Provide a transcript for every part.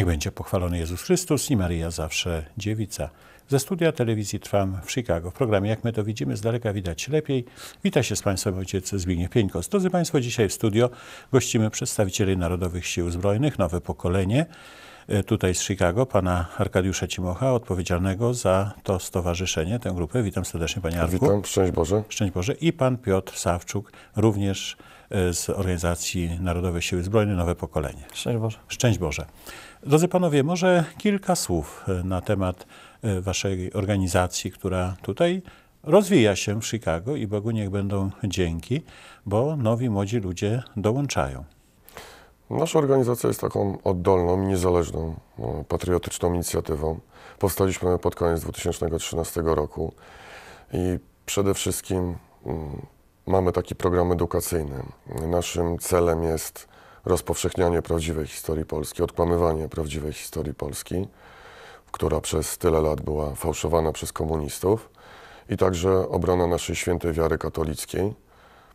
Niech będzie pochwalony Jezus Chrystus i Maryja zawsze dziewica. Ze studia telewizji Trwam w Chicago. W programie Jak my to widzimy, z daleka widać lepiej. Wita się z Państwem ojciec Zbigniew Pieńkos. Drodzy Państwo, dzisiaj w studio gościmy przedstawicieli Narodowych Sił Zbrojnych, Nowe Pokolenie, e, tutaj z Chicago, pana Arkadiusza Cimocha, odpowiedzialnego za to stowarzyszenie, tę grupę. Witam serdecznie, panie Arku. Witam, szczęść Boże. Szczęść Boże. I pan Piotr Sawczuk, również e, z Organizacji Narodowej Siły Zbrojne, Nowe Pokolenie. Szczęść Boże. Szczęść Boże. Drodzy panowie, może kilka słów e, na temat e, waszej organizacji, która tutaj rozwija się w Chicago i Bogu niech będą dzięki, bo nowi młodzi ludzie dołączają. Nasza organizacja jest taką oddolną, niezależną, no, patriotyczną inicjatywą. Powstaliśmy pod koniec 2013 roku i przede wszystkim mm, mamy taki program edukacyjny. Naszym celem jest rozpowszechnianie prawdziwej historii Polski, odkłamywanie prawdziwej historii Polski, która przez tyle lat była fałszowana przez komunistów i także obrona naszej świętej wiary katolickiej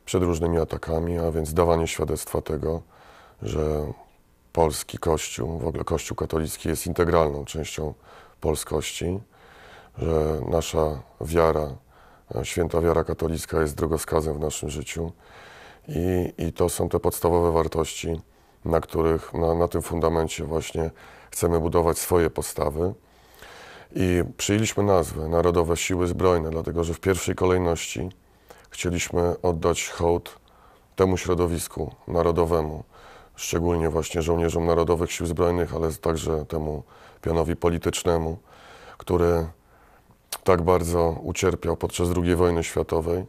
przed różnymi atakami, a więc dawanie świadectwa tego, że polski Kościół, w ogóle Kościół katolicki jest integralną częścią polskości, że nasza wiara, e, święta wiara katolicka jest drogowskazem w naszym życiu i, i to są te podstawowe wartości, na których, na, na tym fundamencie właśnie chcemy budować swoje podstawy. I przyjęliśmy nazwę Narodowe Siły Zbrojne, dlatego że w pierwszej kolejności chcieliśmy oddać hołd temu środowisku narodowemu, szczególnie właśnie żołnierzom Narodowych Sił Zbrojnych, ale także temu pianowi politycznemu, który tak bardzo ucierpiał podczas II wojny światowej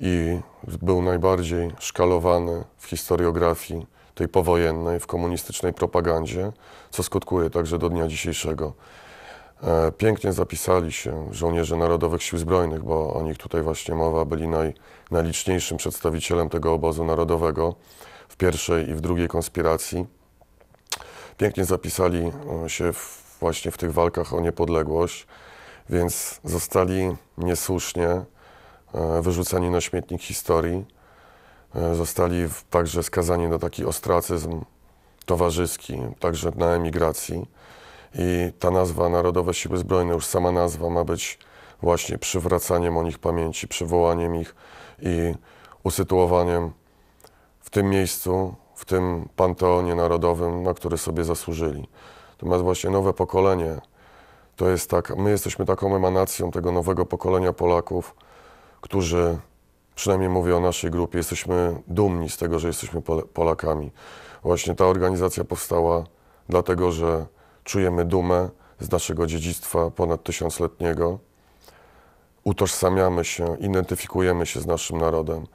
i był najbardziej szkalowany w historiografii tej powojennej, w komunistycznej propagandzie, co skutkuje także do dnia dzisiejszego. E, pięknie zapisali się żołnierze Narodowych Sił Zbrojnych, bo o nich tutaj właśnie mowa, byli naj, najliczniejszym przedstawicielem tego obozu narodowego w pierwszej i w drugiej konspiracji. Pięknie zapisali e, się w, właśnie w tych walkach o niepodległość, więc zostali niesłusznie E, wyrzuceni na śmietnik historii. E, zostali także skazani na taki ostracyzm towarzyski, także na emigracji. I ta nazwa Narodowe Siły Zbrojne, już sama nazwa ma być właśnie przywracaniem o nich pamięci, przywołaniem ich i usytuowaniem w tym miejscu, w tym panteonie narodowym, na który sobie zasłużyli. Natomiast właśnie nowe pokolenie to jest tak, my jesteśmy taką emanacją tego nowego pokolenia Polaków, którzy przynajmniej mówię o naszej grupie, jesteśmy dumni z tego, że jesteśmy Polakami. Właśnie ta organizacja powstała dlatego, że czujemy dumę z naszego dziedzictwa ponad tysiącletniego, utożsamiamy się, identyfikujemy się z naszym narodem.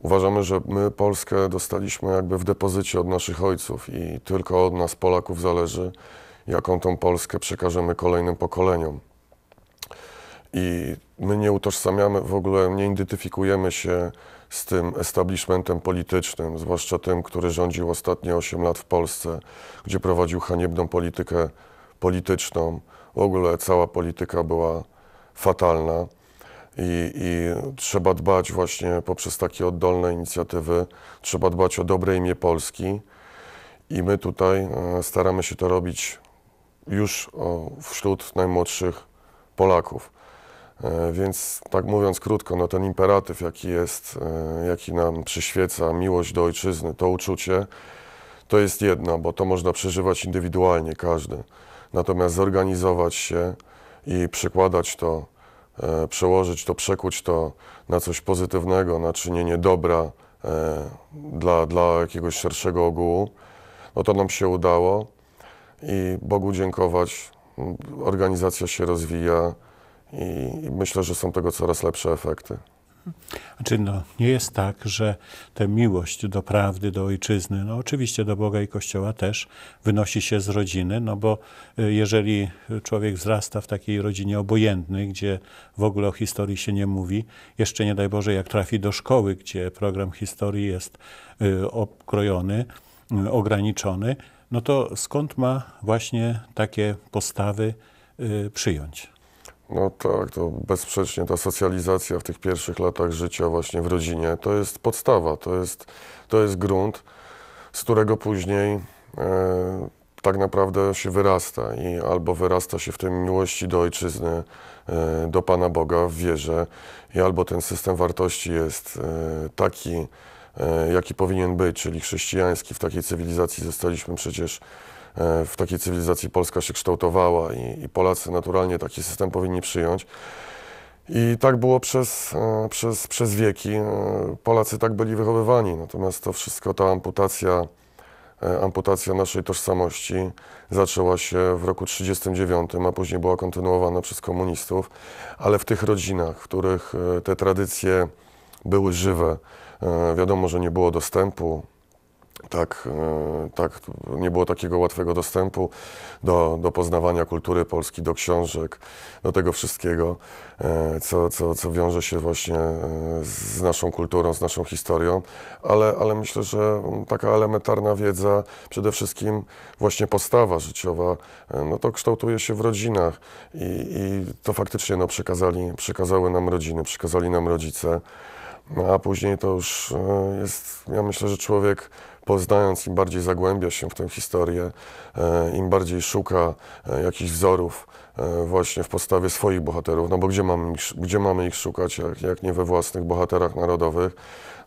Uważamy, że my Polskę dostaliśmy jakby w depozycie od naszych ojców i tylko od nas Polaków zależy, jaką tą Polskę przekażemy kolejnym pokoleniom. I my nie utożsamiamy, w ogóle nie identyfikujemy się z tym establishmentem politycznym, zwłaszcza tym, który rządził ostatnie 8 lat w Polsce, gdzie prowadził haniebną politykę polityczną. W ogóle cała polityka była fatalna. I, I, trzeba dbać właśnie poprzez takie oddolne inicjatywy, trzeba dbać o dobre imię Polski. I my tutaj e, staramy się to robić już wśród najmłodszych Polaków. E, więc tak mówiąc krótko, no ten imperatyw, jaki jest, e, jaki nam przyświeca miłość do ojczyzny, to uczucie, to jest jedna, bo to można przeżywać indywidualnie każdy. Natomiast zorganizować się i przekładać to, e, przełożyć to, przekuć to na coś pozytywnego, na czynienie dobra dla, dla jakiegoś szerszego ogółu, no to nam się udało i Bogu dziękować, organizacja się rozwija, i myślę, że są tego coraz lepsze efekty. Znaczy, no, nie jest tak, że tę miłość do prawdy, do ojczyzny, no oczywiście do Boga i Kościoła też wynosi się z rodziny, no bo y, jeżeli człowiek wzrasta w takiej rodzinie obojętnej, gdzie w ogóle o historii się nie mówi, jeszcze nie daj Boże, jak trafi do szkoły, gdzie program historii jest y, obkrojony, y, ograniczony, no to skąd ma właśnie takie postawy przyjąć? No tak, to bezsprzecznie ta socjalizacja w tych pierwszych latach życia właśnie w rodzinie to jest podstawa, to jest, to jest grunt, z którego później e, tak naprawdę się wyrasta i albo wyrasta się w tym miłości do ojczyzny, e, do Pana Boga w wierze i albo ten system wartości jest e, taki, e, jaki powinien być, czyli chrześcijański. W takiej cywilizacji zostaliśmy przecież E, w takiej cywilizacji Polska się kształtowała i, i Polacy naturalnie taki system powinni przyjąć. I tak było przez, e, przez, przez wieki. E, Polacy tak byli wychowywani. Natomiast to wszystko, ta amputacja, amputacja naszej tożsamości zaczęła się w roku 1939, a później była kontynuowana przez komunistów. Ale w tych rodzinach, w których te tradycje były żywe, wiadomo, że nie było dostępu tak, e, tak, nie było takiego łatwego dostępu do, do poznawania kultury Polski, do książek, do tego wszystkiego, e, co, co, co wiąże się właśnie e, z naszą kulturą, z naszą historią, ale, ale myślę, że taka elementarna wiedza, przede wszystkim właśnie postawa życiowa, no to kształtuje się w rodzinach i, i to faktycznie no, przekazali, przekazały nam rodziny, przekazali nam rodzice, no, a później to już jest, ja myślę, że człowiek poznając, im bardziej zagłębia się w tę historię, e, im bardziej szuka e, jakichś wzorów e, właśnie w podstawie swoich bohaterów, no bo gdzie mamy ich, gdzie mamy ich szukać, jak, jak nie we własnych bohaterach narodowych,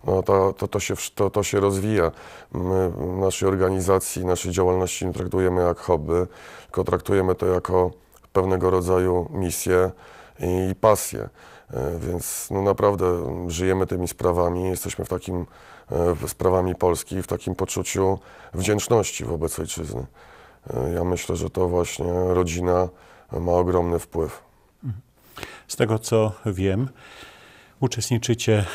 no to, to, to, się, to, to się rozwija. My naszej organizacji, naszej działalności nie traktujemy jak hobby, tylko traktujemy to jako pewnego rodzaju misję i pasję. Więc no naprawdę żyjemy tymi sprawami, jesteśmy w takim sprawami Polski w takim poczuciu wdzięczności wobec ojczyzny. E, ja myślę, że to właśnie rodzina ma ogromny wpływ. Z tego co wiem, uczestniczycie e,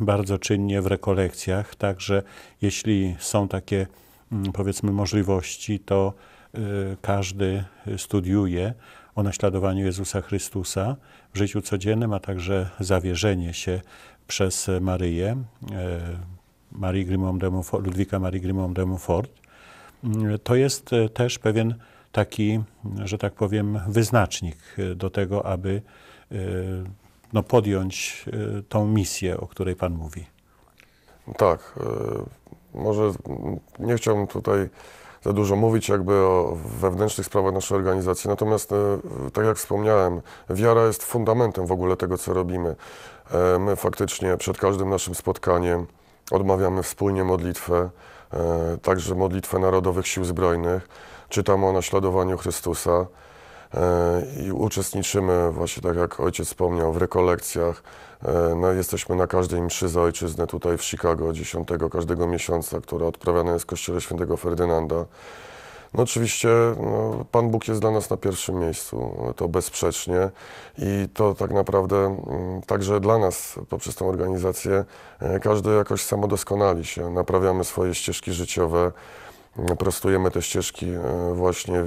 bardzo czynnie w rekolekcjach, także jeśli są takie mm, powiedzmy możliwości, to e, każdy studiuje o naśladowaniu Jezusa Chrystusa w życiu codziennym, a także zawierzenie się przez Maryję, de Grimond Ludwika Marii Grimond Ford. Mm, to jest e, też pewien taki, mm, że tak powiem, wyznacznik e, do tego, aby e, no, podjąć tą misję, o której Pan mówi. Tak. Może nie chciałbym tutaj za dużo mówić jakby o wewnętrznych sprawach naszej organizacji. Natomiast, tak jak wspomniałem, wiara jest fundamentem w ogóle tego, co robimy. E, my faktycznie przed każdym naszym spotkaniem odmawiamy wspólnie modlitwę, e, także modlitwę Narodowych Sił Zbrojnych. Czytamy o naśladowaniu Chrystusa e, i uczestniczymy, właśnie tak jak ojciec wspomniał, w rekolekcjach. No, jesteśmy na każdej mszy za ojczyznę tutaj w Chicago 10 każdego miesiąca, która odprawiana jest w kościele świętego Ferdynanda. No oczywiście no, Pan Bóg jest dla nas na pierwszym miejscu, to bezsprzecznie i to tak naprawdę mm, także dla nas poprzez tą organizację e, każdy jakoś samodoskonali się, naprawiamy swoje ścieżki życiowe, mm, prostujemy te ścieżki e, właśnie e,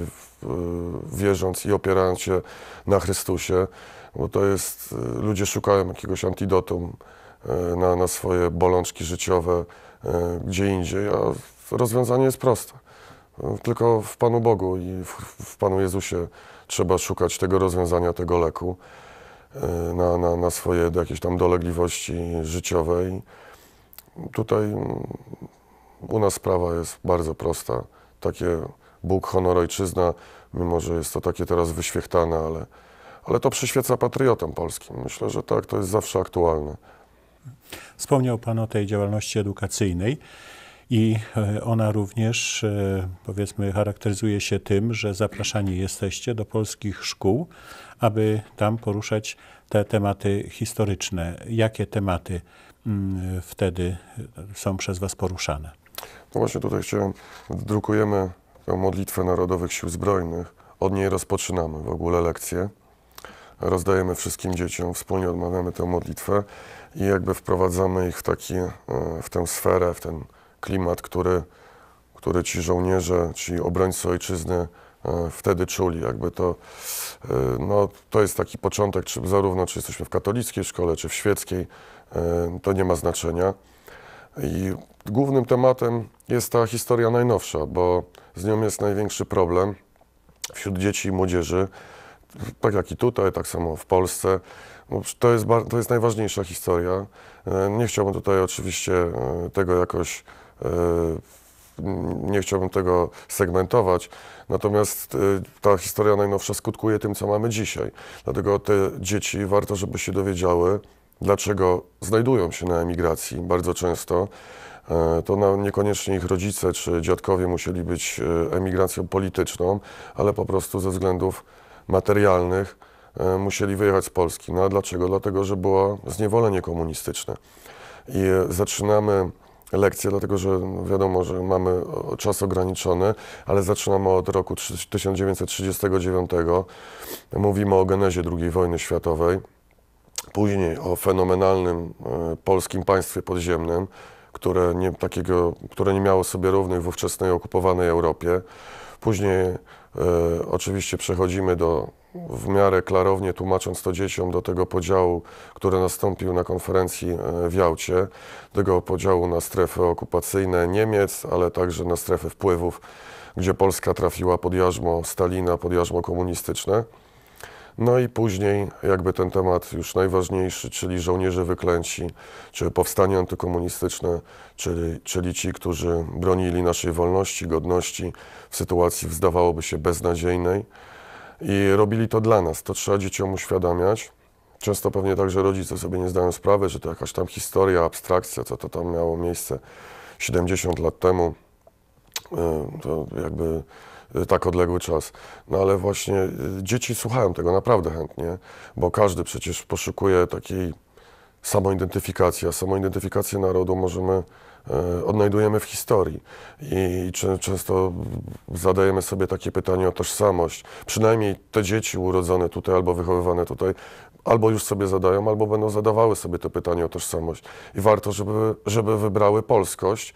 wierząc i opierając się na Chrystusie, bo to jest, ludzie szukają jakiegoś antidotum na, na swoje bolączki życiowe gdzie indziej, a rozwiązanie jest proste. Tylko w Panu Bogu i w, w Panu Jezusie trzeba szukać tego rozwiązania, tego leku e, na, na, na swoje jakieś tam dolegliwości życiowe. I tutaj mm, u nas sprawa jest bardzo prosta. Takie Bóg, honor, ojczyzna, mimo że jest to takie teraz wyświechtane, ale, ale to przyświeca patriotom polskim. Myślę, że tak, to jest zawsze aktualne. Wspomniał Pan o tej działalności edukacyjnej i e, ona również, e, powiedzmy, charakteryzuje się tym, że zapraszani jesteście do polskich szkół, aby tam poruszać te tematy historyczne. Jakie tematy mm, wtedy e, są przez Was poruszane? No właśnie tutaj chciałem, drukujemy tę modlitwę Narodowych Sił Zbrojnych. Od niej rozpoczynamy w ogóle lekcję. Rozdajemy wszystkim dzieciom, wspólnie odmawiamy tę modlitwę i jakby wprowadzamy ich w, taki, w tę sferę, w ten klimat, który, który ci żołnierze, ci obrońcy ojczyzny e, wtedy czuli. Jakby to, e, no, to jest taki początek, czy zarówno czy jesteśmy w katolickiej szkole, czy w świeckiej, e, to nie ma znaczenia. I głównym tematem jest ta historia najnowsza, bo z nią jest największy problem wśród dzieci i młodzieży, tak jak i tutaj, tak samo w Polsce. No, to jest, to jest najważniejsza historia. Nie chciałbym tutaj oczywiście tego jakoś Yy, nie chciałbym tego segmentować, natomiast yy, ta historia najnowsza skutkuje tym, co mamy dzisiaj. Dlatego te dzieci warto, żeby się dowiedziały, dlaczego znajdują się na emigracji bardzo często. Yy, to niekoniecznie ich rodzice czy dziadkowie musieli być emigracją polityczną, ale po prostu ze względów materialnych musieli wyjechać z Polski. No a dlaczego? Dlatego, że było zniewolenie komunistyczne. I zaczynamy lekcje, dlatego że no, wiadomo, że mamy czas ograniczony, ale zaczynamy od roku 1939. Mówimy o genezie II wojny światowej, później o fenomenalnym e, polskim państwie podziemnym, które nie, takiego, które nie miało sobie równych w ówczesnej okupowanej Europie. Później E, oczywiście przechodzimy do, w miarę klarownie tłumacząc to dzieciom, do tego podziału, który nastąpił na konferencji e, w Jałcie, tego podziału na strefy okupacyjne Niemiec, ale także na strefy wpływów, gdzie Polska trafiła pod jarzmo Stalina, pod jarzmo komunistyczne. No i później jakby ten temat już najważniejszy, czyli żołnierze wyklęci, czy powstanie antykomunistyczne, czyli, czyli ci, którzy bronili naszej wolności, godności w sytuacji, zdawałoby się, beznadziejnej i robili to dla nas. To trzeba dzieciom uświadamiać. Często pewnie także rodzice sobie nie zdają sprawy, że to jakaś tam historia, abstrakcja, co to tam miało miejsce 70 lat temu. E, to jakby Y, tak odległy czas. No ale właśnie y, dzieci słuchają tego naprawdę chętnie, bo każdy przecież poszukuje takiej samoidentyfikacji, a samoidentyfikację narodu możemy y, odnajdujemy w historii i często zadajemy sobie takie pytanie o tożsamość. Przynajmniej te dzieci urodzone tutaj albo wychowywane tutaj albo już sobie zadają, albo będą zadawały sobie to pytanie o tożsamość. I warto, żeby, żeby wybrały polskość,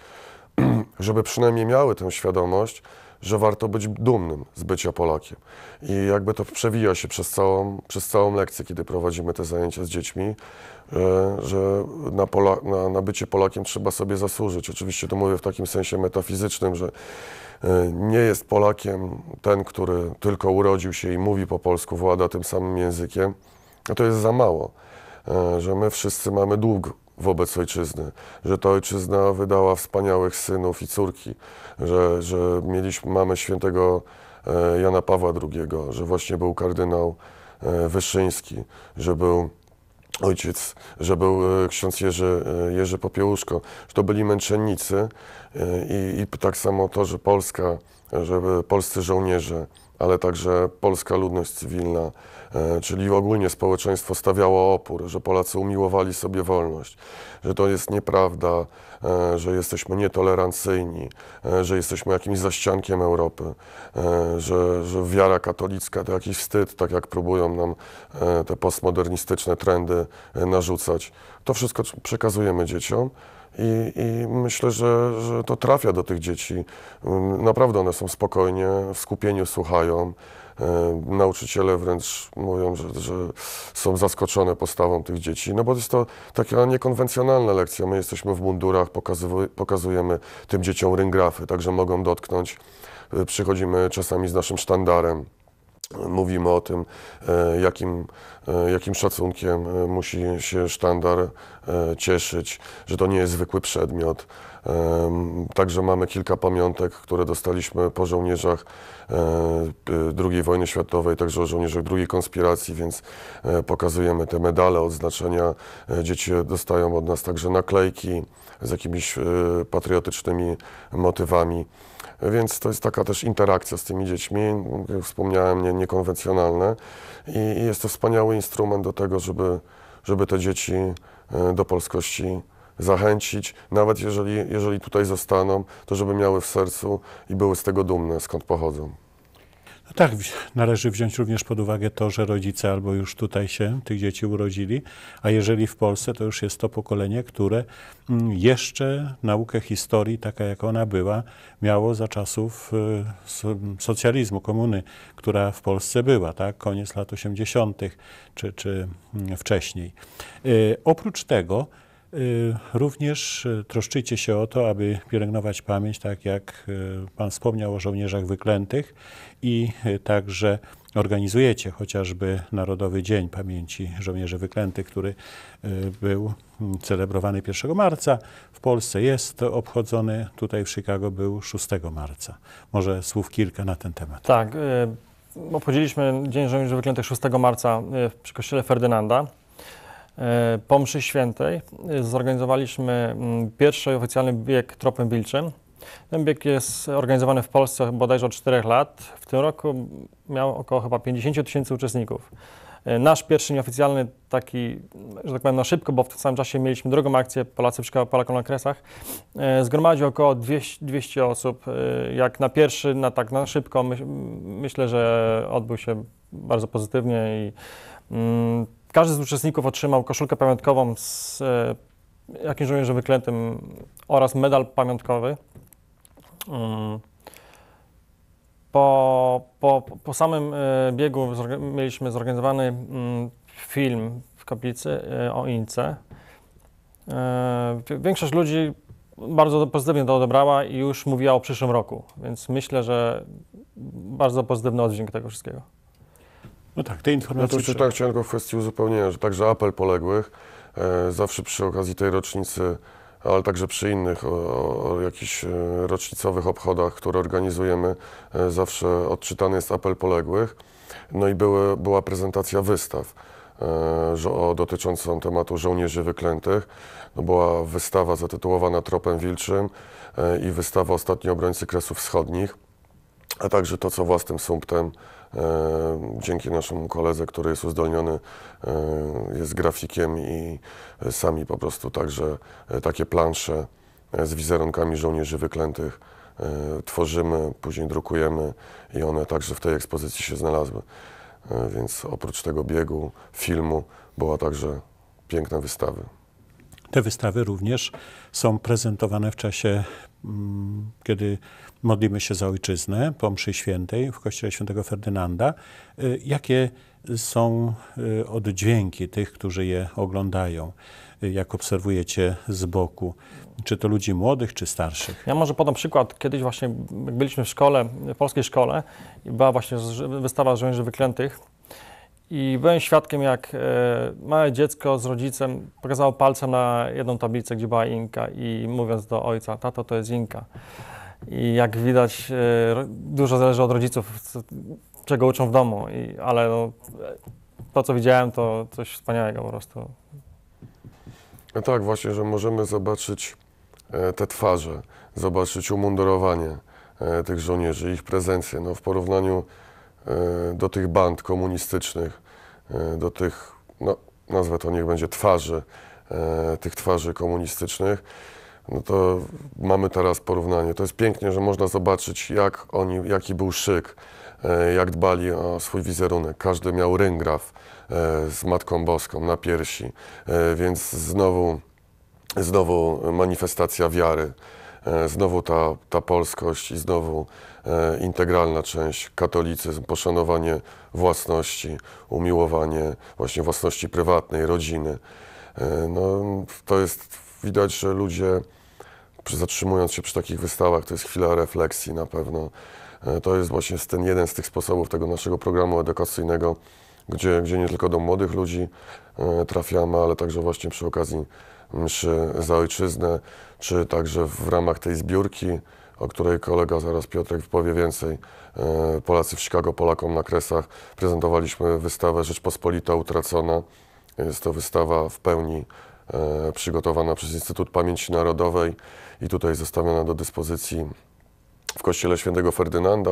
żeby przynajmniej miały tę świadomość, że warto być dumnym z bycia Polakiem. I jakby to przewija się przez całą, przez całą lekcję, kiedy prowadzimy te zajęcia z dziećmi, e, że na, Pola, na, na bycie Polakiem trzeba sobie zasłużyć. Oczywiście to mówię w takim sensie metafizycznym, że e, nie jest Polakiem ten, który tylko urodził się i mówi po polsku, włada tym samym językiem. No to jest za mało, e, że my wszyscy mamy dług wobec ojczyzny, że ta ojczyzna wydała wspaniałych synów i córki, że, że mieliśmy, mamy świętego e, Jana Pawła II, że właśnie był kardynał e, Wyszyński, że był ojciec, że był e, ksiądz Jerzy, Jerzy Popiełuszko, że to byli męczennicy i, i tak samo to, że Polska, że polscy żołnierze, ale także polska ludność cywilna, E, czyli ogólnie społeczeństwo stawiało opór, że Polacy umiłowali sobie wolność, że to jest nieprawda, e, że jesteśmy nietolerancyjni, e, że jesteśmy jakimś zaściankiem Europy, że, że wiara katolicka to jakiś wstyd, tak jak próbują nam te postmodernistyczne trendy narzucać. To wszystko przekazujemy dzieciom. I, I, myślę, że, że to trafia do tych dzieci. Naprawdę one są spokojnie, w skupieniu słuchają. E, nauczyciele wręcz mówią, że, że, są zaskoczone postawą tych dzieci, no bo jest to taka niekonwencjonalna lekcja. My jesteśmy w mundurach, pokazujemy tym dzieciom ryngrafy, także mogą dotknąć. E, przychodzimy czasami z naszym sztandarem mówimy o tym, e, jakim, jakim szacunkiem musi się sztandar cieszyć, że to nie jest zwykły przedmiot, Także mamy kilka pamiątek, które dostaliśmy po żołnierzach e, II wojny światowej, także o żołnierzach II konspiracji, więc e, pokazujemy te medale, odznaczenia. E, dzieci dostają od nas także naklejki z jakimiś patriotycznymi motywami. Więc to jest taka też interakcja z tymi dziećmi, jak wspomniałem, nie, niekonwencjonalne. I, jest to wspaniały instrument do tego, żeby, żeby te dzieci do polskości zachęcić, nawet jeżeli, jeżeli tutaj zostaną, to żeby miały w sercu i były z tego dumne, skąd pochodzą. No tak, należy wziąć również pod uwagę to, że rodzice albo już tutaj się tych dzieci urodzili, a jeżeli w Polsce, to już jest to pokolenie, które mm, jeszcze naukę historii, taka jak ona była, miało za czasów y, socjalizmu, komuny, która w Polsce była, tak? koniec lat 80. Czy, czy mm, wcześniej. Y, oprócz tego, Y, również y, troszczycie się o to, aby pielęgnować pamięć, tak jak y, Pan wspomniał o żołnierzach wyklętych i także organizujecie chociażby Narodowy Dzień Pamięci Żołnierzy Wyklętych, który był mm, celebrowany 1 marca. W Polsce jest obchodzony, tutaj w Chicago był 6 marca. Może słów kilka na ten temat. Tak, obchodziliśmy Dzień Żołnierzy Wyklętych 6 marca przy kościele Ferdynanda. E, po mszy świętej e, zorganizowaliśmy mm, pierwszy oficjalny bieg tropem wilczym. Ten bieg jest organizowany w Polsce bodajże od 4 lat. W tym roku miał około chyba 50 tysięcy uczestników. E, nasz pierwszy nieoficjalny taki, że tak powiem na szybko, bo w tym samym czasie mieliśmy drugą akcję Polacy przeciwko Polakom na Kresach, zgromadził około 200, 200, osób. Jak na pierwszy, na tak na szybko, my, myślę, że odbył się bardzo pozytywnie i mm, każdy z uczestników otrzymał koszulkę pamiątkową z e, jakimś żołnierzem wyklętym oraz medal pamiątkowy. Mm. Po, po, po samym e, biegu mieliśmy zorganizowany mm, film w kaplicy e, o Ince. Większość ludzi bardzo pozytywnie to odebrała i już mówiła o przyszłym roku, więc myślę, że bardzo pozytywny oddźwięk tego wszystkiego. No tak, te informacje... jeszcze znaczy, tak, chciałem tylko w kwestii uzupełnienia, że także apel poległych e, zawsze przy okazji tej rocznicy, ale także przy innych o, o jakichś e, rocznicowych obchodach, które organizujemy, e, zawsze odczytany jest apel poległych. No i były, była prezentacja wystaw e, dotyczącą tematu żołnierzy wyklętych. No była wystawa zatytułowana Tropem Wilczym e, i wystawa Ostatni Obrońcy Kresów Wschodnich, a także to, co własnym sumptem E, dzięki naszemu koledze, który jest uzdolniony, e, jest grafikiem i sami po prostu także e, takie plansze z wizerunkami żołnierzy wyklętych tworzymy, później drukujemy i one także w tej ekspozycji się znalazły. Więc oprócz tego biegu, filmu, była także piękna wystawa. Te wystawy również są prezentowane w czasie, mm, kiedy modlimy się za ojczyznę po mszy świętej w kościele świętego Ferdynanda. Y, jakie są y, oddźwięki tych, którzy je oglądają, y, jak obserwujecie z boku? Czy to ludzi młodych, czy starszych? Ja może podam przykład. Kiedyś właśnie byliśmy w szkole, w polskiej szkole i była właśnie wystawa żołnierzy wyklętych i byłem świadkiem, jak e, małe dziecko z rodzicem pokazało palcem na jedną tablicę, gdzie była inka i mówiąc do ojca, tato to jest inka. I jak widać, e, dużo zależy od rodziców, czego uczą w domu, I, ale no, to, co widziałem, to coś wspaniałego po prostu. No tak, właśnie, że możemy zobaczyć e, te twarze, zobaczyć umundurowanie tych żołnierzy, ich prezencję. No, w porównaniu do tych band komunistycznych, E, do tych, no, nazwę to niech będzie twarzy, e, tych twarzy komunistycznych, no to mamy teraz porównanie. To jest pięknie, że można zobaczyć, jak oni, jaki był szyk, e, jak dbali o swój wizerunek. Każdy miał ryngraf z Matką Boską na piersi, więc znowu, znowu manifestacja wiary. E, znowu ta, ta polskość i znowu e, integralna część, katolicyzm, poszanowanie własności, umiłowanie właśnie własności prywatnej, rodziny. E, no, to jest, widać, że ludzie zatrzymując się przy takich wystawach, to jest chwila refleksji na pewno. To jest właśnie ten jeden z tych sposobów tego naszego programu edukacyjnego, gdzie, gdzie nie tylko do młodych ludzi trafiamy, ale także właśnie przy okazji mszy za ojczyznę, czy także w ramach tej zbiórki, o której kolega zaraz Piotrek powie więcej, e, Polacy w Chicago, Polakom na Kresach, prezentowaliśmy wystawę Rzeczpospolita Utracona. Jest to wystawa w pełni e, przygotowana przez Instytut Pamięci Narodowej i tutaj zostawiona do dyspozycji w kościele świętego Ferdynanda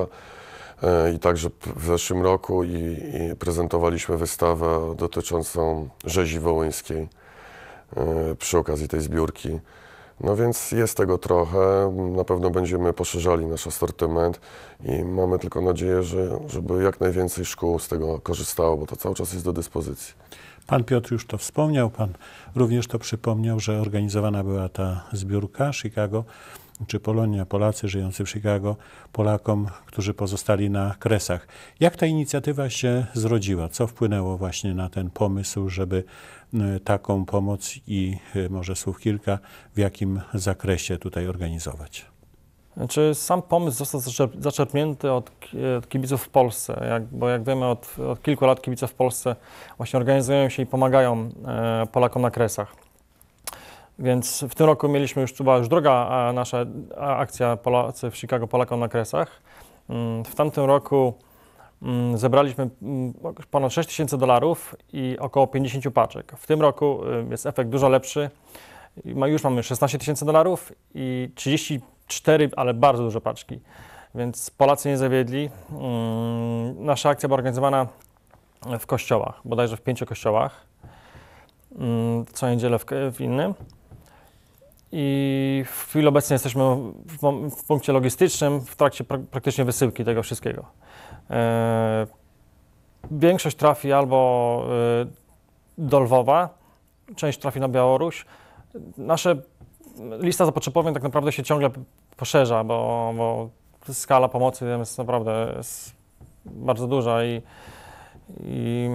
e, i także w zeszłym roku i, i prezentowaliśmy wystawę dotyczącą rzezi wołyńskiej przy okazji tej zbiórki. No więc jest tego trochę. Na pewno będziemy poszerzali nasz asortyment i mamy tylko nadzieję, że, żeby jak najwięcej szkół z tego korzystało, bo to cały czas jest do dyspozycji. Pan Piotr już to wspomniał, pan również to przypomniał, że organizowana była ta zbiórka Chicago czy Polonia, Polacy żyjący w Chicago, Polakom, którzy pozostali na kresach. Jak ta inicjatywa się zrodziła? Co wpłynęło właśnie na ten pomysł, żeby Y, taką pomoc i y, może słów kilka, w jakim zakresie tutaj organizować. Czy znaczy, sam pomysł został zaczerpnięty od, od kibiców w Polsce? Jak, bo jak wiemy, od, od, kilku lat kibice w Polsce właśnie organizują się i pomagają e, Polakom na kresach. Więc w tym roku mieliśmy już, już druga nasza akcja Polacy w Chicago Polakom na kresach. Mm, w tamtym roku Mm, zebraliśmy mm, ponad 6 tysięcy dolarów i około 50 paczek. W tym roku y, jest efekt dużo lepszy. Już mamy 16 tysięcy dolarów i 34, ale bardzo duże paczki. Więc Polacy nie zawiedli. Mm, nasza akcja była organizowana w kościołach, bodajże w pięciu kościołach, co niedzielę w innym. I w chwili obecnej jesteśmy w punkcie logistycznym w trakcie praktycznie wysyłki tego wszystkiego. E, większość trafi albo e, do Lwowa, część trafi na Białoruś. Nasza lista zapotrzebowań tak naprawdę się ciągle poszerza, bo, bo skala pomocy jest naprawdę jest bardzo duża i, i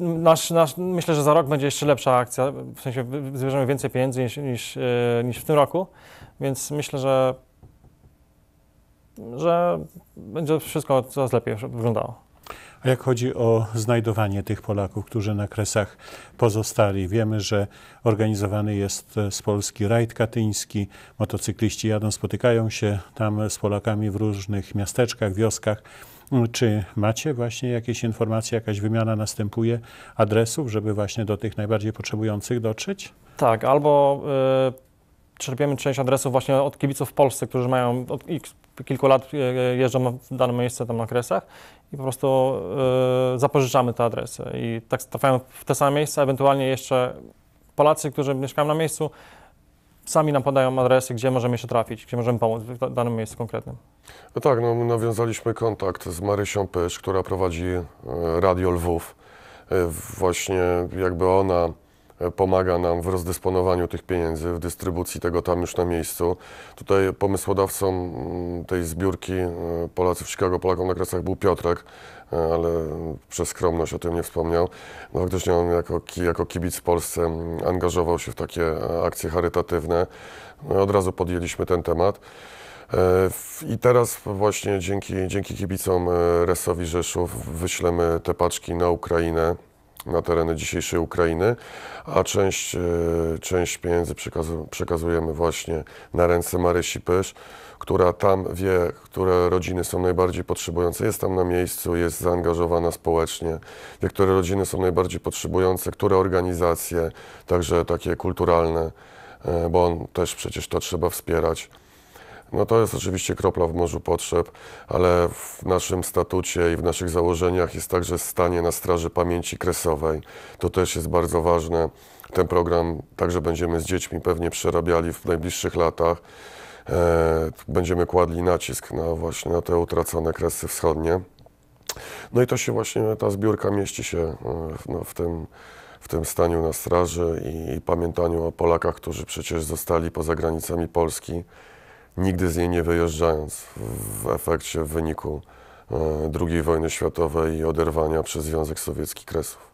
nasz, nasz, myślę, że za rok będzie jeszcze lepsza akcja, w sensie zbierzemy więcej pieniędzy niż, niż, e, niż w tym roku, więc myślę, że że będzie wszystko coraz lepiej wyglądało. A jak chodzi o znajdowanie tych Polaków, którzy na kresach pozostali? Wiemy, że organizowany jest e, z Polski rajd katyński. Motocykliści jadą, spotykają się tam z Polakami w różnych miasteczkach, wioskach. Czy macie właśnie jakieś informacje, jakaś wymiana następuje adresów, żeby właśnie do tych najbardziej potrzebujących dotrzeć? Tak, albo y czerpiemy część adresów właśnie od kibiców w Polsce, którzy mają od kilku lat e, e, jeżdżą w dane miejsce tam na kresach i po prostu e, zapożyczamy te adresy i tak trafiają w te same miejsca, ewentualnie jeszcze Polacy, którzy mieszkają na miejscu, sami nam podają adresy, gdzie możemy się trafić, gdzie możemy pomóc w danym miejscu konkretnym. No tak, no, my nawiązaliśmy kontakt z Marysią Pysz, która prowadzi Radio Lwów. Właśnie jakby ona E, pomaga nam w rozdysponowaniu tych pieniędzy, w dystrybucji tego tam już na miejscu. Tutaj pomysłodawcą mm, tej zbiórki e, Polacy w Chicago, Polakom na Kresach był Piotrek, e, ale przez skromność o tym nie wspomniał. No faktycznie on jako, jako kibic w Polsce mm, angażował się w takie akcje charytatywne. No od razu podjęliśmy ten temat. I teraz właśnie dzięki, dzięki kibicom Resowi Rzeszów wyślemy te paczki na Ukrainę na tereny dzisiejszej Ukrainy, a część, e, część pieniędzy przekazujemy właśnie na ręce Marysi Pysz, która tam wie, które rodziny są najbardziej potrzebujące, jest tam na miejscu, jest zaangażowana społecznie, wie, które rodziny są najbardziej potrzebujące, które organizacje, także takie kulturalne, e, bo on też przecież to trzeba wspierać. No to jest oczywiście kropla w morzu potrzeb, ale w naszym statucie i w naszych założeniach jest także stanie na straży pamięci kresowej. To też jest bardzo ważne. Ten program także będziemy z dziećmi pewnie przerabiali w najbliższych latach. E, będziemy kładli nacisk na właśnie na te utracone kresy wschodnie. No i to się właśnie, ta zbiórka mieści się e, no, w tym w tym staniu na straży i, i pamiętaniu o Polakach, którzy przecież zostali poza granicami Polski nigdy z niej nie wyjeżdżając. W efekcie, w wyniku e, II wojny światowej i oderwania przez Związek Sowiecki Kresów.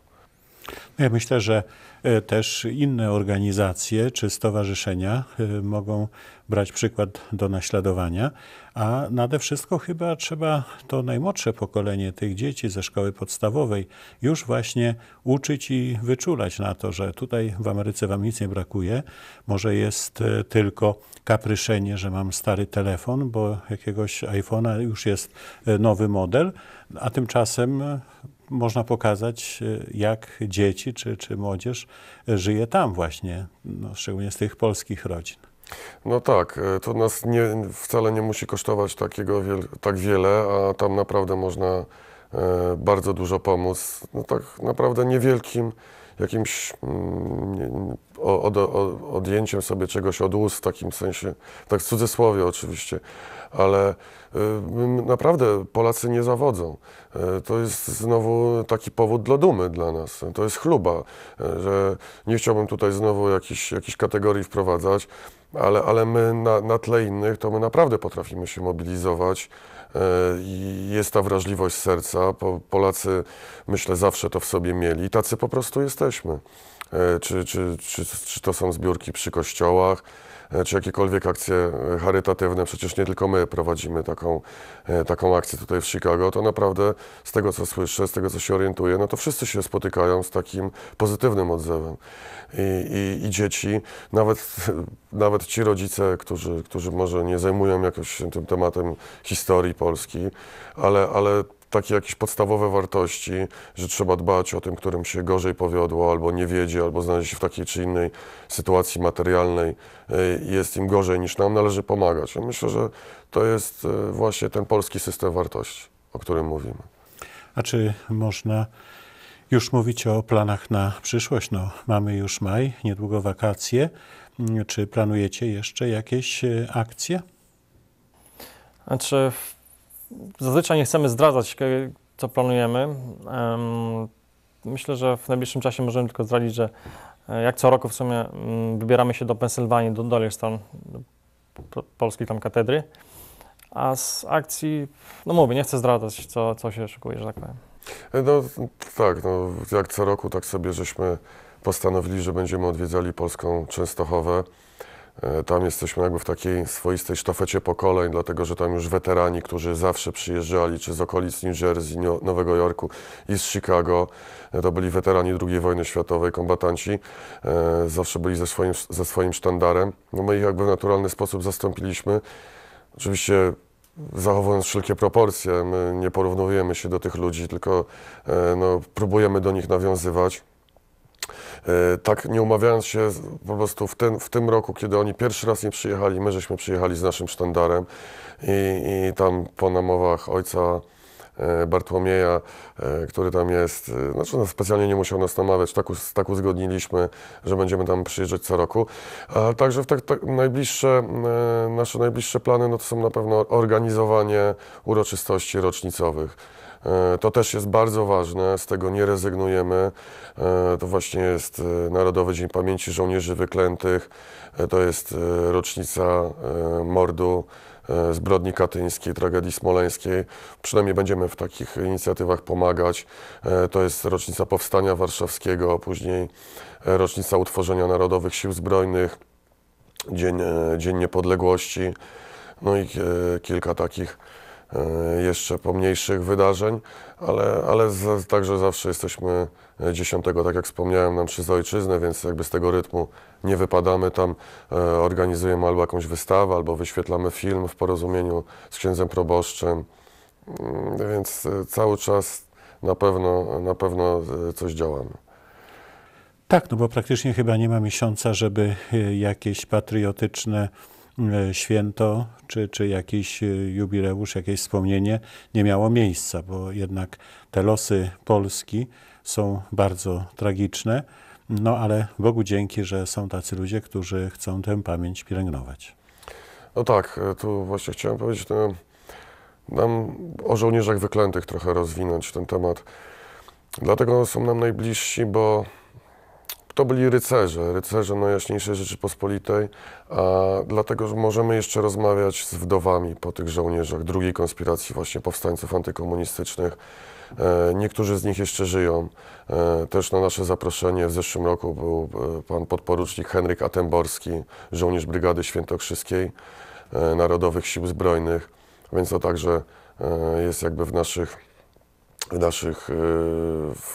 Myślę, że e, też inne organizacje czy stowarzyszenia e, mogą brać przykład do naśladowania, a nade wszystko chyba trzeba to najmłodsze pokolenie tych dzieci ze szkoły podstawowej już właśnie uczyć i wyczulać na to, że tutaj w Ameryce wam nic nie brakuje, może jest e, tylko kapryszenie, że mam stary telefon, bo jakiegoś iPhone'a już jest nowy model, a tymczasem można pokazać, e, jak dzieci czy, czy młodzież e, żyje tam właśnie, no, szczególnie z tych polskich rodzin. No tak, e, to nas nie, wcale nie musi kosztować takiego tak wiele, a tam naprawdę można bardzo dużo pomóc. No tak naprawdę niewielkim jakimś mm, od, od, odjęciem sobie czegoś od ust, w takim sensie, tak w cudzysłowie oczywiście ale y, naprawdę Polacy nie zawodzą. Y, to jest znowu taki powód dla dumy dla nas. To jest chluba, y, że nie chciałbym tutaj znowu jakichś jakich kategorii wprowadzać, ale, ale my na, na tle innych to my naprawdę potrafimy się mobilizować i jest ta wrażliwość serca. Polacy, myślę, zawsze to w sobie mieli i tacy po prostu jesteśmy. Czy, czy, czy, czy to są zbiórki przy kościołach, E, czy jakiekolwiek akcje e, charytatywne. Przecież nie tylko my prowadzimy taką, e, taką akcję tutaj w Chicago. To naprawdę z tego, co słyszę, z tego, co się orientuję, no to wszyscy się spotykają z takim pozytywnym odzewem. I, i, i dzieci, nawet, nawet ci rodzice, którzy, którzy może nie zajmują jakoś tym tematem historii Polski, ale, ale takie jakieś podstawowe wartości, że trzeba dbać o tym, którym się gorzej powiodło, albo nie wiedzie, albo znaleźli się w takiej czy innej sytuacji materialnej, e, jest im gorzej niż nam, należy pomagać. myślę, że to jest e, właśnie ten polski system wartości, o którym mówimy. A czy można już mówić o planach na przyszłość? No, mamy już maj, niedługo wakacje. Czy planujecie jeszcze jakieś e, akcje? Znaczy, zazwyczaj nie chcemy zdradzać, co planujemy. Myślę, że w najbliższym czasie możemy tylko zdradzić, że e, jak co roku w sumie wybieramy się do Pensylwanii, do dolnych do polskiej tam katedry. A z akcji, no mówię, nie chcę zdradzać, co, co się szykuje, że tak powiem. E, no tak, no, jak co roku tak sobie żeśmy postanowili, że będziemy odwiedzali polską Częstochowę. E, tam jesteśmy jakby w takiej swoistej sztafecie pokoleń, dlatego że tam już weterani, którzy zawsze przyjeżdżali, czy z okolic New Jersey, Nowego Jorku i z Chicago, e, to byli weterani II wojny światowej, kombatanci, e, zawsze byli ze swoim, ze swoim sztandarem. No my ich jakby w naturalny sposób zastąpiliśmy. Oczywiście zachowując wszelkie proporcje, my nie porównujemy się do tych ludzi, tylko no, próbujemy do nich nawiązywać. E, tak nie umawiając się po prostu w tym, w tym roku, kiedy oni pierwszy raz nie przyjechali, my żeśmy przyjechali z naszym sztandarem i, i tam po namowach ojca e, Bartłomieja, e, który tam jest, znaczy no, specjalnie nie musiał nas namawiać, tak, tak uzgodniliśmy, że będziemy tam przyjeżdżać co roku. A także w tak, tak najbliższe, nasze najbliższe plany no, to są na pewno organizowanie uroczystości rocznicowych. E, to też jest bardzo ważne, z tego nie rezygnujemy. E, to właśnie jest e, Narodowy Dzień Pamięci Żołnierzy Wyklętych, to jest rocznica mordu zbrodni katyńskiej, tragedii smoleńskiej. Przynajmniej będziemy w takich inicjatywach pomagać. To jest rocznica Powstania Warszawskiego, później rocznica utworzenia Narodowych Sił Zbrojnych, Dzień, Dzień Niepodległości, no i kilka takich E, jeszcze pomniejszych wydarzeń, ale, ale z, także zawsze jesteśmy e, dziesiątego, tak jak wspomniałem, nam przez ojczyznę, więc jakby z tego rytmu nie wypadamy. Tam e, organizujemy albo jakąś wystawę, albo wyświetlamy film w porozumieniu z księdzem proboszczem, mm, więc cały czas na pewno, na pewno coś działamy. Tak, no bo praktycznie chyba nie ma miesiąca, żeby jakieś patriotyczne E, święto czy, czy jakiś e, jubileusz, jakieś wspomnienie nie miało miejsca, bo jednak te losy Polski są bardzo tragiczne. No ale Bogu dzięki, że są tacy ludzie, którzy chcą tę pamięć pielęgnować. No tak, e, tu właśnie chciałem powiedzieć, no, nam o żołnierzach wyklętych trochę rozwinąć ten temat. Dlatego są nam najbliżsi, bo to byli rycerze, rycerze Najjaśniejszej Rzeczypospolitej, a dlatego, że możemy jeszcze rozmawiać z wdowami po tych żołnierzach drugiej konspiracji właśnie powstańców antykomunistycznych. E, niektórzy z nich jeszcze żyją. E, też na nasze zaproszenie w zeszłym roku był e, pan podporucznik Henryk Atemborski, żołnierz Brygady Świętokrzyskiej Narodowych Sił Zbrojnych, więc to także jest jakby w naszych, w naszych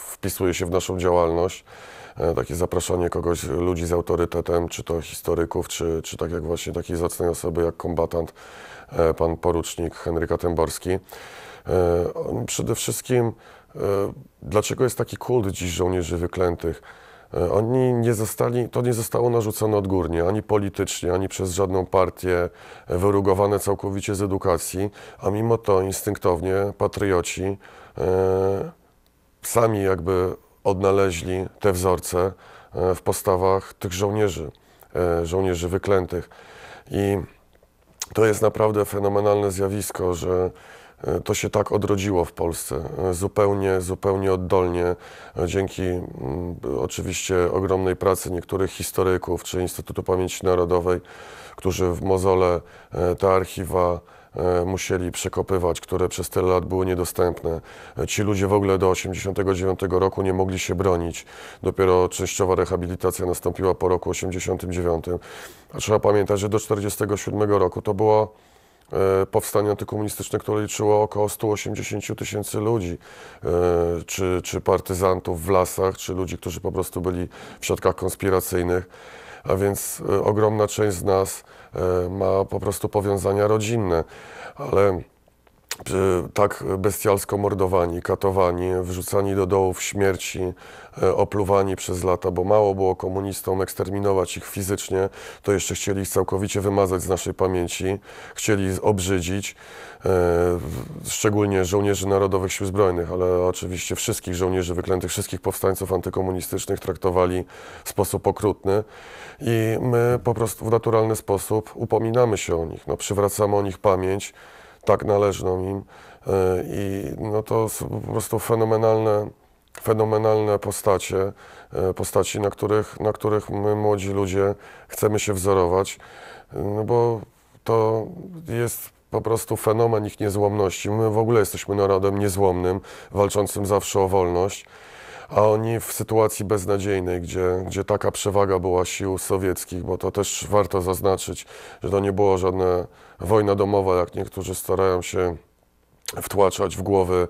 wpisuje się w naszą działalność. E, takie zapraszanie kogoś, ludzi z autorytetem, czy to historyków, czy, czy tak jak właśnie takiej zacnej osoby jak kombatant, e, pan porucznik Henryka Tęborski. E, on przede wszystkim, dlaczego jest taki kult dziś żołnierzy wyklętych? Oni nie zostali, to nie zostało narzucone odgórnie, ani politycznie, ani przez żadną partię, wyrugowane całkowicie z edukacji, a mimo to instynktownie patrioci e, sami jakby odnaleźli te wzorce e, w postawach tych żołnierzy, e, żołnierzy wyklętych. I to jest naprawdę fenomenalne zjawisko, że e, to się tak odrodziło w Polsce, zupełnie, zupełnie oddolnie, dzięki oczywiście ogromnej pracy niektórych historyków czy Instytutu Pamięci Narodowej, którzy w Mozole te archiwa E, musieli przekopywać, które przez tyle lat były niedostępne. E, ci ludzie w ogóle do 1989 roku nie mogli się bronić. Dopiero częściowa rehabilitacja nastąpiła po roku 1989. A trzeba pamiętać, że do 1947 roku to było e, powstanie antykomunistyczne, które liczyło około 180 tysięcy ludzi, czy, czy partyzantów w lasach, czy ludzi, którzy po prostu byli w środkach konspiracyjnych. A więc ogromna część z nas E, ma po prostu powiązania rodzinne, ale Yy, tak bestialsko mordowani, katowani, wrzucani do dołów śmierci, yy, opluwani przez lata, bo mało było komunistom eksterminować ich fizycznie, to jeszcze chcieli ich całkowicie wymazać z naszej pamięci, chcieli obrzydzić, yy, szczególnie żołnierzy Narodowych Sił Zbrojnych, ale oczywiście wszystkich żołnierzy wyklętych, wszystkich powstańców antykomunistycznych traktowali w sposób okrutny i my po prostu w naturalny sposób upominamy się o nich, no, przywracamy o nich pamięć, tak należną im. E, I no to są po prostu fenomenalne, fenomenalne postacie, e, postaci, na których, na których my młodzi ludzie chcemy się wzorować, e, no bo to jest po prostu fenomen ich niezłomności. My w ogóle jesteśmy narodem niezłomnym, walczącym zawsze o wolność a oni w sytuacji beznadziejnej, gdzie, gdzie taka przewaga była sił sowieckich, bo to też warto zaznaczyć, że to nie było żadna wojna domowa, jak niektórzy starają się wtłaczać w głowy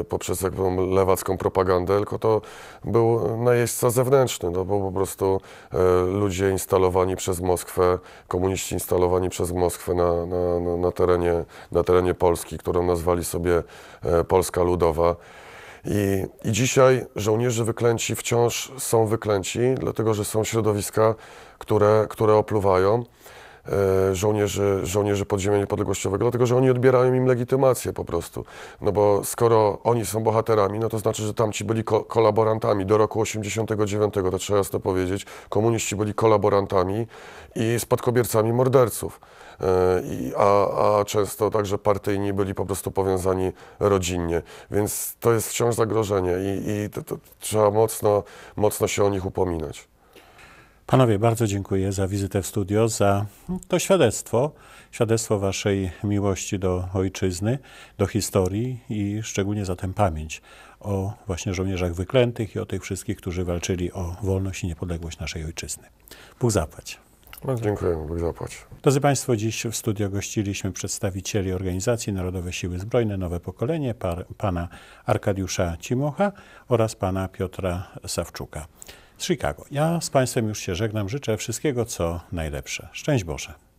e, poprzez jakąś lewacką propagandę, tylko to był najeźdźca zewnętrzny. To był po prostu e, ludzie instalowani przez Moskwę, komuniści instalowani przez Moskwę na, na, na, terenie, na terenie Polski, którą nazwali sobie e, Polska Ludowa. I, I dzisiaj żołnierze wyklęci wciąż są wyklęci, dlatego że są środowiska, które, które opluwają. E, żołnierzy, żołnierzy podziemia niepodległościowego, dlatego że oni odbierają im legitymację po prostu. No bo skoro oni są bohaterami, no to znaczy, że tamci byli ko kolaborantami do roku 89, to trzeba jasno powiedzieć. Komuniści byli kolaborantami i spadkobiercami morderców. E, I, a, a często także partyjni byli po prostu powiązani rodzinnie. Więc to jest wciąż zagrożenie i, i to, to trzeba mocno, mocno się o nich upominać. Panowie, bardzo dziękuję za wizytę w studio, za to świadectwo, świadectwo waszej miłości do ojczyzny, do historii i szczególnie za tę pamięć o właśnie żołnierzach wyklętych i o tych wszystkich, którzy walczyli o wolność i niepodległość naszej ojczyzny. Bóg zapłać. Bardzo dziękujemy, Bóg zapłać. Drodzy Państwo, dziś w studio gościliśmy przedstawicieli organizacji Narodowe Siły Zbrojne Nowe Pokolenie, par, pana Arkadiusza Cimocha oraz pana Piotra Sawczuka. Chicago. Ja z Państwem już się żegnam. Życzę wszystkiego, co najlepsze. Szczęść Boże.